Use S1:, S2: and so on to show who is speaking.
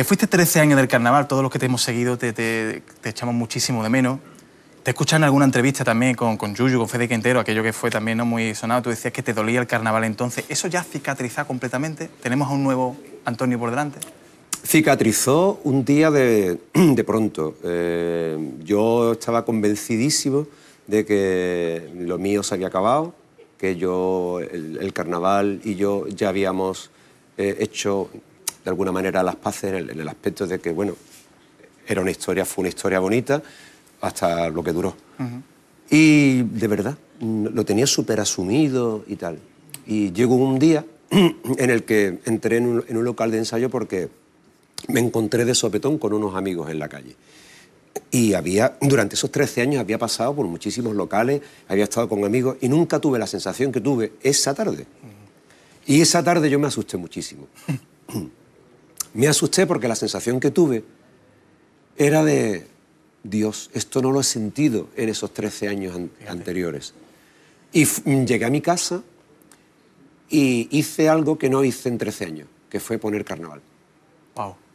S1: Te fuiste 13 años del carnaval, todos los que te hemos seguido te, echamos muchísimo de menos. Te escuchan en alguna entrevista también con, con Yuyu, con Fede Quintero, aquello que fue también no muy sonado, tú decías que te dolía el carnaval entonces. ¿Eso ya cicatrizó completamente? ¿Tenemos a un nuevo Antonio por delante?
S2: Cicatrizó un día de, pronto. Eh, yo estaba convencidísimo de que lo mío se había acabado, que yo, el, carnaval y yo ya habíamos eh, hecho de alguna manera las paces en el, aspecto de que, bueno, era una historia, fue una historia bonita hasta lo que duró. Y de verdad, lo tenía súper asumido y tal. Y llegó un día en el que entré en un, en un, local de ensayo porque me encontré de sopetón con unos amigos en la calle. Y había, durante esos 13 años había pasado por muchísimos locales, había estado con amigos y nunca tuve la sensación que tuve esa tarde. Y esa tarde yo me asusté muchísimo. Me asusté porque la sensación que tuve era de, Dios, esto no lo he sentido en esos 13 años anteriores. Y llegué a mi casa y hice algo que no hice en 13 años, que fue poner carnaval. Wow.